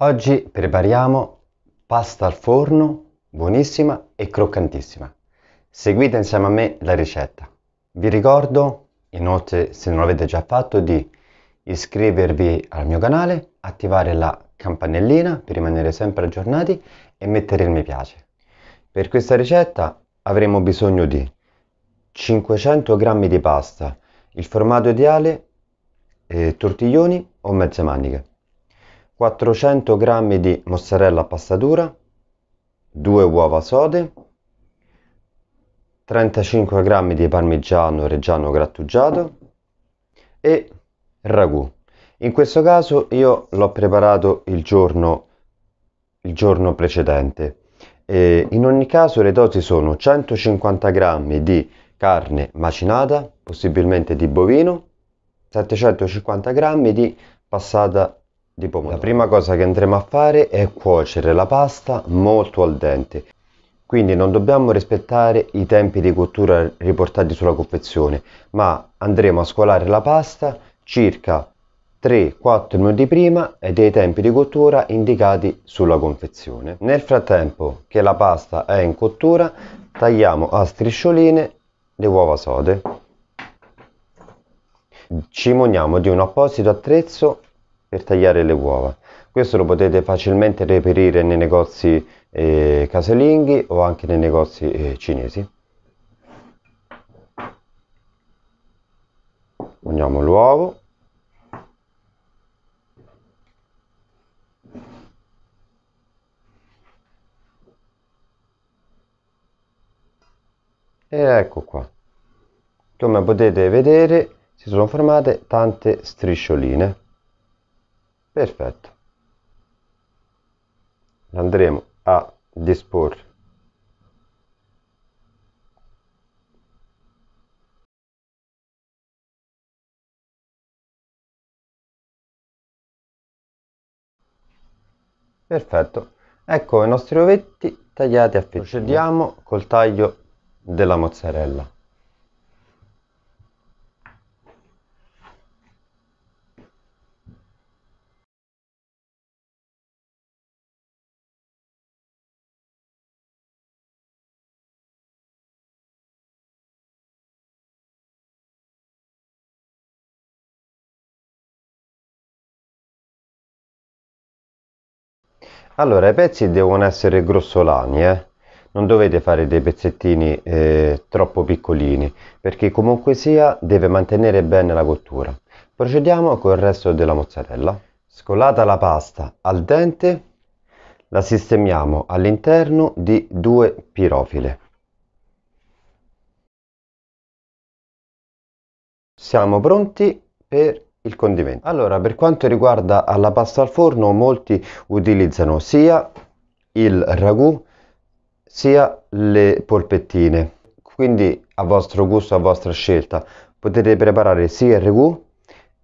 Oggi prepariamo pasta al forno, buonissima e croccantissima. Seguite insieme a me la ricetta. Vi ricordo, inoltre, se non l'avete già fatto, di iscrivervi al mio canale, attivare la campanellina per rimanere sempre aggiornati e mettere il mi piace. Per questa ricetta avremo bisogno di 500 g di pasta, il formato ideale, eh, tortiglioni o mezze maniche. 400 g di mozzarella passadura, 2 uova sode, 35 g di parmigiano reggiano grattugiato e ragù. In questo caso io l'ho preparato il giorno, il giorno precedente. E in ogni caso le dosi sono 150 g di carne macinata, possibilmente di bovino, 750 g di passata di pomodoro. La prima cosa che andremo a fare è cuocere la pasta molto al dente, quindi non dobbiamo rispettare i tempi di cottura riportati sulla confezione, ma andremo a scolare la pasta circa 3-4 minuti prima e dei tempi di cottura indicati sulla confezione. Nel frattempo che la pasta è in cottura, tagliamo a striscioline le uova sode. Cimoniamo di un apposito attrezzo per tagliare le uova. Questo lo potete facilmente reperire nei negozi eh, casalinghi o anche nei negozi eh, cinesi. Uniamo l'uovo. E ecco qua. Come potete vedere si sono formate tante striscioline perfetto andremo a disporre perfetto ecco i nostri ovetti tagliati a fette procediamo col taglio della mozzarella Allora, i pezzi devono essere grossolani, eh? Non dovete fare dei pezzettini eh, troppo piccolini, perché comunque sia deve mantenere bene la cottura. Procediamo con il resto della mozzarella. Scolata la pasta al dente, la sistemiamo all'interno di due pirofile. Siamo pronti per il condimento. Allora, per quanto riguarda la pasta al forno, molti utilizzano sia il ragù sia le polpettine. Quindi a vostro gusto, a vostra scelta, potete preparare sia il ragù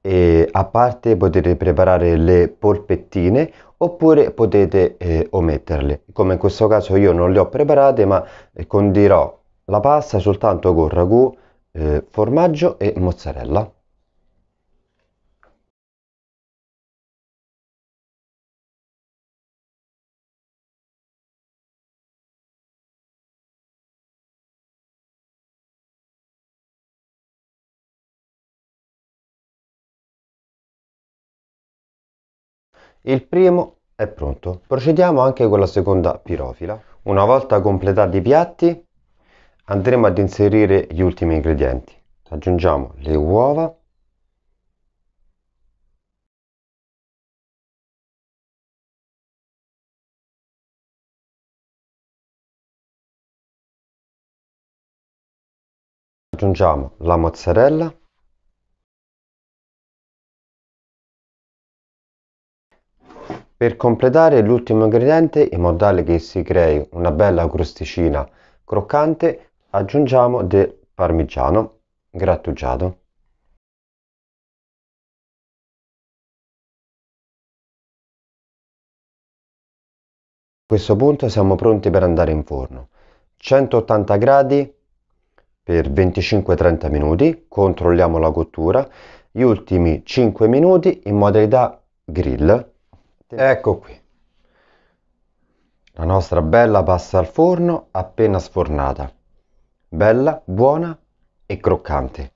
e a parte potete preparare le polpettine oppure potete eh, ometterle come in questo caso io non le ho preparate ma eh, condirò la pasta soltanto con ragù eh, formaggio e mozzarella Il primo è pronto. Procediamo anche con la seconda pirofila. Una volta completati i piatti andremo ad inserire gli ultimi ingredienti. Aggiungiamo le uova, aggiungiamo la mozzarella Per completare l'ultimo ingrediente in modo tale che si crei una bella crosticina croccante aggiungiamo del parmigiano grattugiato. A questo punto siamo pronti per andare in forno. 180 gradi per 25-30 minuti, controlliamo la cottura, gli ultimi 5 minuti in modalità grill Ecco qui. La nostra bella pasta al forno appena sfornata. Bella, buona e croccante.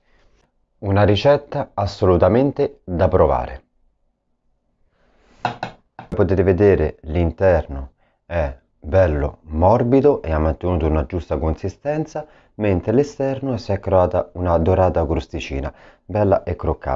Una ricetta assolutamente da provare. Potete vedere l'interno è bello morbido e ha mantenuto una giusta consistenza, mentre l'esterno si è creata una dorata crosticina, bella e croccante.